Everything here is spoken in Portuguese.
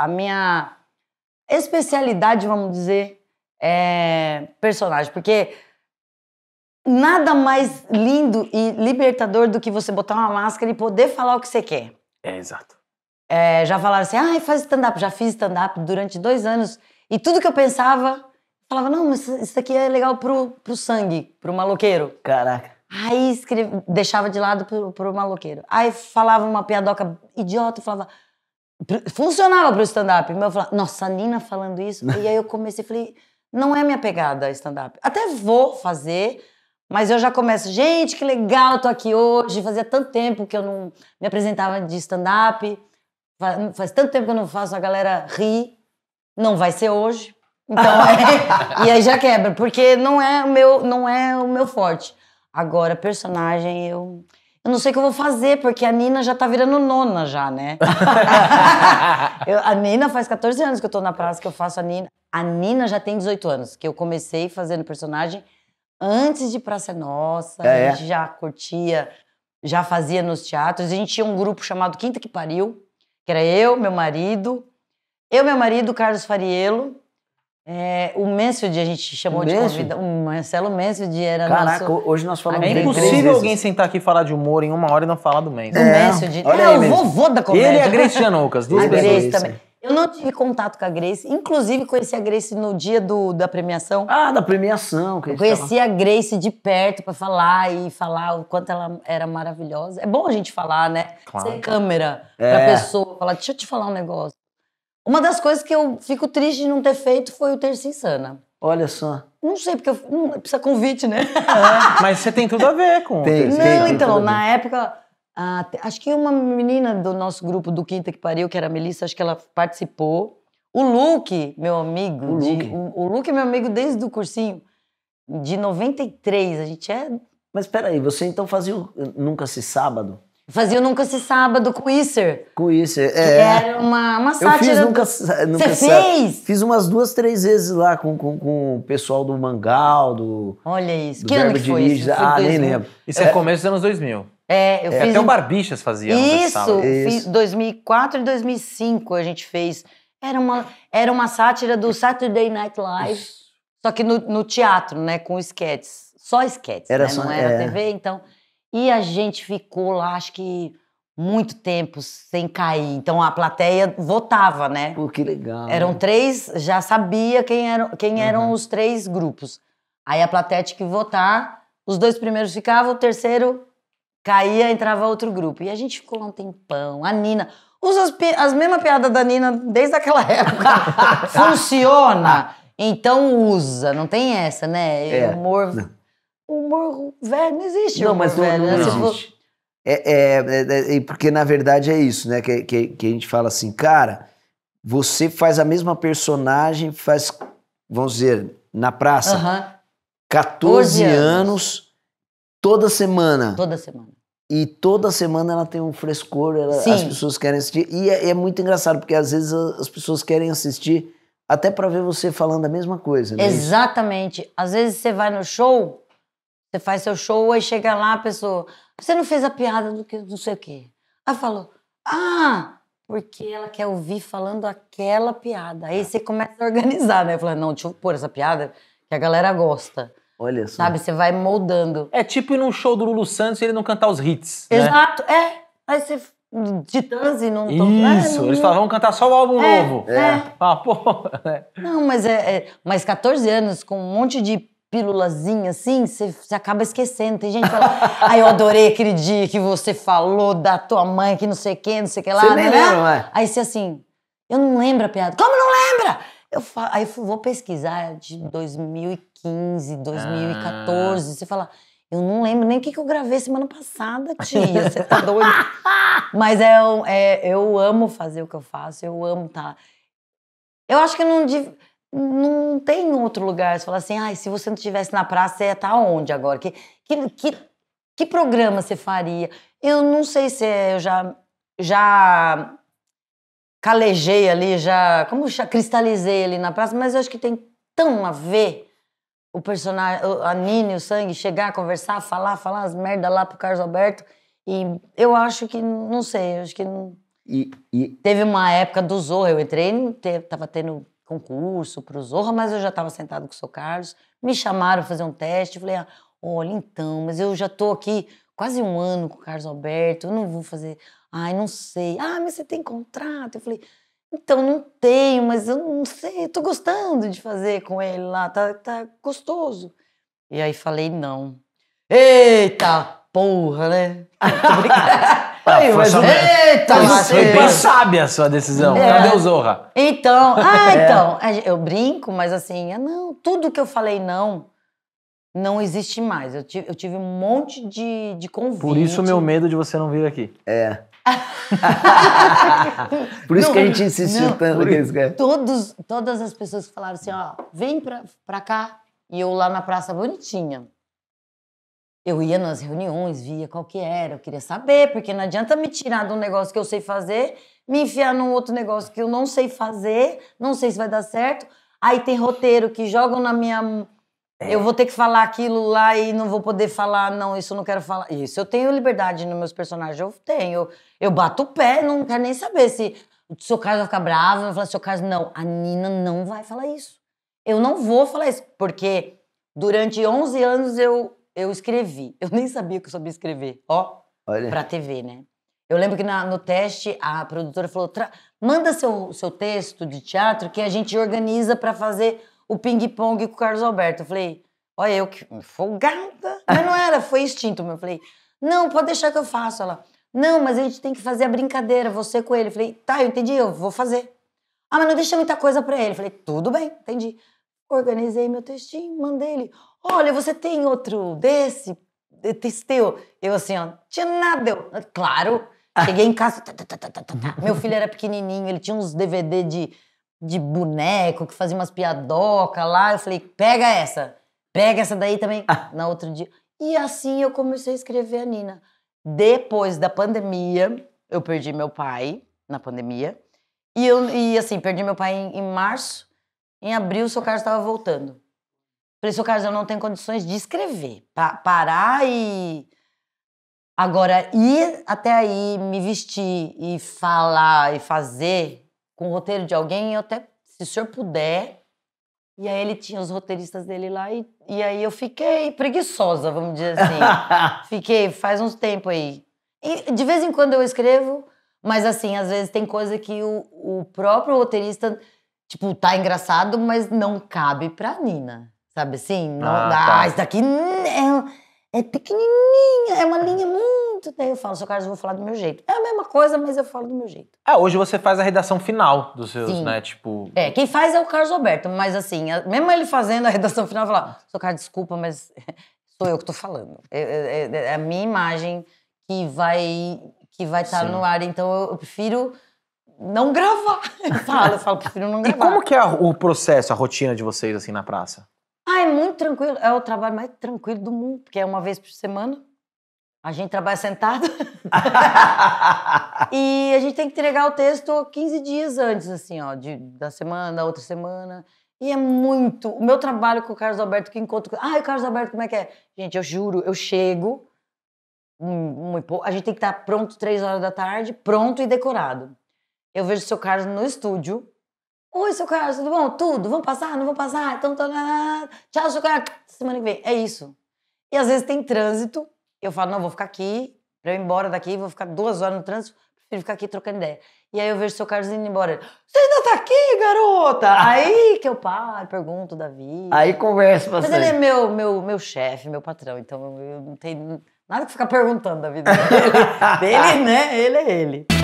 a minha especialidade, vamos dizer, é personagem. Porque nada mais lindo e libertador do que você botar uma máscara e poder falar o que você quer. É, exato. É, já falaram assim, ah, faz stand-up. Já fiz stand-up durante dois anos e tudo que eu pensava, falava, não, mas isso aqui é legal pro, pro sangue, pro maloqueiro. Caraca. Aí escreve, deixava de lado pro, pro maloqueiro. Aí falava uma piadoca idiota, falava, funcionava pro stand-up. Eu falava, nossa, a Nina falando isso. e aí eu comecei, falei, não é minha pegada stand-up. Até vou fazer, mas eu já começo, gente, que legal, tô aqui hoje. Fazia tanto tempo que eu não me apresentava de stand-up. Faz, faz tanto tempo que eu não faço a galera rir. Não vai ser hoje. Então, é, e aí já quebra, porque não é o meu, não é o meu forte. Agora, personagem, eu eu não sei o que eu vou fazer, porque a Nina já tá virando nona já, né? eu, a Nina faz 14 anos que eu tô na praça que eu faço a Nina. A Nina já tem 18 anos, que eu comecei fazendo personagem antes de Praça Nossa. É, a é. gente é. já curtia, já fazia nos teatros. A gente tinha um grupo chamado Quinta que Pariu, que era eu, meu marido, eu, meu marido, Carlos Fariello, é, o Mansfield a gente chamou de convidado. O Marcelo Mansfield era Caraca, nosso... hoje nós falamos É impossível alguém sentar aqui e falar de humor em uma hora e não falar do Mansfield. É. Do Mansfield. Olha é, aí, o mesmo. vovô da comédia. Ele e a Grace Janoucas, duas a pessoas. Grace também. Eu não tive contato com a Grace. Inclusive, conheci a Grace no dia do, da premiação. Ah, da premiação. Que a conheci tava... a Grace de perto para falar e falar o quanto ela era maravilhosa. É bom a gente falar, né? Claro. Sem câmera, é. pra pessoa falar, deixa eu te falar um negócio. Uma das coisas que eu fico triste de não ter feito foi o Terça Insana. Olha só. Não sei, porque eu, não, precisa convite, né? É, mas você tem tudo a ver com tem, Não, então, na época, a, acho que uma menina do nosso grupo do Quinta que Pariu, que era a Melissa, acho que ela participou. O Luke, meu amigo, o Luke, o, o Luke é meu amigo desde o cursinho, de 93. A gente é. Mas peraí, você então fazia o Nunca Se Sábado? Fazia Nunca Se Sábado com Isser. Com Isser, é. Que era uma, uma sátira. Eu fiz Nunca, do... Você fez? Fiz umas duas, três vezes lá com, com, com o pessoal do Mangal, do... Olha isso. Do que ano que foi isso? ah, nem lembro. Isso é, é começo dos anos 2000. É, eu é. fiz... Até o Barbixas fazia Isso, fiz 2004 e 2005 a gente fez. Era uma, era uma sátira do Saturday Night Live, isso. só que no, no teatro, né, com esquetes. Só esquetes, era né? Só, não era é. TV, então... E a gente ficou lá, acho que muito tempo sem cair. Então a plateia votava, né? Pô, que legal. Eram né? três, já sabia quem eram, quem uhum. eram os três grupos. Aí a plateia tinha que votar, os dois primeiros ficavam, o terceiro caía, entrava outro grupo. E a gente ficou lá um tempão. A Nina. Usa as, as mesmas piadas da Nina desde aquela época. Funciona! Então usa, não tem essa, né? É. O humor. Não o morro velho não existe. Não, mas o não, não, não, não. existe. É, é, é, é porque na verdade é isso, né? Que, que, que, a gente fala assim, cara, você faz a mesma personagem, faz, vamos dizer, na praça, uh -huh. 14 anos. anos, toda semana. Toda semana. E toda semana ela tem um frescor, ela, as pessoas querem assistir. E é, é, muito engraçado, porque às vezes as pessoas querem assistir até para ver você falando a mesma coisa. Né? Exatamente. Às vezes você vai no show, você faz seu show, aí chega lá a pessoa, você não fez a piada do que não sei o quê. Aí falou, ah, porque ela quer ouvir falando aquela piada. Aí você começa a organizar, né? Falando, não, deixa eu pôr essa piada que a galera gosta. Olha só. Sabe, você vai moldando. É tipo ir num show do Lulu Santos e ele não cantar os hits. Né? Exato, né? é. Aí você Titãs e não Isso, Eles é, eles falavam cantar só o álbum é, novo. É. Ah, porra. Né? Não, mas é, é, Mas 14 anos com um monte de pílulazinha assim, você, acaba esquecendo. Tem gente que fala, ai, eu adorei aquele dia que você falou da tua mãe, que não sei o que, não sei o que lá. Você né, nem né? lembra, Aí você assim, eu não lembro a piada. Como não lembra? Eu falo, aí eu vou pesquisar de 2015, 2014. Ah. Você fala, eu não lembro nem o que, que eu gravei semana passada, tia. Você tá doido? Mas é, é, eu amo fazer o que eu faço, eu amo tá. Eu acho que eu não não tem outro lugar. Você fala assim, ah, se você não estivesse na praça, você ia estar tá onde agora? Que, que, que, que programa você faria? Eu não sei se é, eu já, já calejei ali, já, como já cristalizei ali na praça, mas eu acho que tem tão a ver o personagem, a Nini, o sangue, chegar, conversar, falar, falar as merda lá pro Carlos Alberto. E eu acho que, não sei, eu acho que. E, e... Teve uma época do Zorro, eu entrei, tava tendo concurso para o Zorra, mas eu já estava sentado com o seu Carlos. Me chamaram para fazer um teste. Falei, ah, olha, então, mas eu já estou aqui quase um ano com o Carlos Alberto, eu não vou fazer. Ai, não sei. Ah, mas você tem contrato? Eu falei, então, não tenho, mas eu não sei, estou gostando de fazer com ele lá, tá, tá gostoso. E aí falei, não. Eita, porra, né? Muito obrigada. Aí, foi mas, Eita, mas bem sábia a sua decisão. É. Cadê o Zorra? Então, ah, é. então, eu brinco, mas assim, não, tudo que eu falei não, não existe mais. Eu tive, eu tive um monte de, de convite. Por isso o meu medo de você não vir aqui. É. Por isso não, que a gente insistiu não, tanto que cara. Todos, todas as pessoas falaram assim, ó, vem pra, pra cá. E eu lá na praça bonitinha. Eu ia nas reuniões, via qual que era, eu queria saber, porque não adianta me tirar de um negócio que eu sei fazer, me enfiar num outro negócio que eu não sei fazer, não sei se vai dar certo. Aí tem roteiro que jogam na minha. É. Eu vou ter que falar aquilo lá e não vou poder falar, não, isso eu não quero falar. Isso eu tenho liberdade nos meus personagens, eu tenho. Eu, bato o pé, não quero nem saber se o seu caso vai ficar bravo, vai falar, seu caso, não, a Nina não vai falar isso. Eu não vou falar isso, porque durante 11 anos eu eu escrevi. Eu nem sabia que eu sabia escrever. Ó, Olha. pra TV, né? Eu lembro que na, no teste a produtora falou: manda seu, seu texto de teatro que a gente organiza para fazer o ping-pong com o Carlos Alberto. Eu falei, olha, eu que folgada. Mas não era, foi instinto Eu falei, não, pode deixar que eu faço. Ela, não, mas a gente tem que fazer a brincadeira, você com ele. Eu falei, tá, eu entendi, eu vou fazer. Ah, mas não deixa muita coisa para ele. Eu falei, tudo bem, entendi. Organizei meu textinho, mandei ele. Olha, você tem outro desse? Testeu? Eu assim, ó, tinha nada. Eu, ah, claro. Ah. Cheguei em casa. Tá tá tá, tá, tá, tá, Meu filho era pequenininho, ele tinha uns DVD de, de boneco que fazia umas piadoca lá. Eu falei, pega essa. Pega essa daí também. Ah. Na outro dia. E assim eu comecei a escrever a Nina. Depois da pandemia, eu perdi meu pai na pandemia. E, eu, e assim, perdi meu pai em, em março. Em abril, o seu carro estava voltando. Falei, seu Carlos, eu não tenho condições de escrever. Pa parar e. Agora, ir até aí, me vestir e falar e fazer com o roteiro de alguém, eu até, se o senhor puder. E aí ele tinha os roteiristas dele lá e, e aí eu fiquei preguiçosa, vamos dizer assim. fiquei faz uns tempo aí. E de vez em quando eu escrevo, mas assim, às vezes tem coisa que o, o próprio roteirista, tipo, tá engraçado, mas não cabe pra Nina. Sabe assim? Não, ah, tá. ah isso daqui né, é, é pequenininha, é uma é. linha muito. Daí eu falo, seu Carlos, eu vou falar do meu jeito. É a mesma coisa, mas eu falo do meu jeito. Ah, hoje você faz a redação final dos seus, Sim. né? Tipo. É, quem faz é o Carlos Alberto, mas assim, mesmo ele fazendo a redação final, eu falo, ah, seu Carlos, desculpa, mas sou eu que tô falando. É, é, é, é a minha imagem que vai que vai estar tá no ar, então eu, eu prefiro não gravar. Eu falo, eu falo, prefiro não gravar. E como que é o processo, a rotina de vocês assim na praça? é muito tranquilo. É o trabalho mais tranquilo do mundo, porque é uma vez por semana. A gente trabalha sentado. e a gente tem que entregar o texto 15 dias antes, assim, ó, de, da semana, da outra semana. E é muito. O meu trabalho com o Carlos Alberto, que encontro. Ah, o Carlos Alberto, como é que é? Gente, eu juro, eu chego. muito a gente tem que estar pronto três horas da tarde, pronto e decorado. Eu vejo o seu Carlos no estúdio, Oi, seu Carlos, tudo bom? Tudo? Vão passar? Não vão passar? Então, tô... Tá, tá, tá, tchau, seu Carlos. Semana que vem. É isso. E às vezes tem trânsito. Eu falo, não, vou ficar aqui. Pra eu ir embora daqui, vou ficar duas horas no trânsito. Prefiro ficar aqui trocando ideia. E aí eu vejo seu Carlos indo embora. Você ainda tá aqui, garota? Aí que eu paro, pergunto da vida. Aí conversa você Mas ele é meu, meu, meu chefe, meu patrão. Então eu não tenho nada que ficar perguntando da vida dele. dele, né? Ele é ele.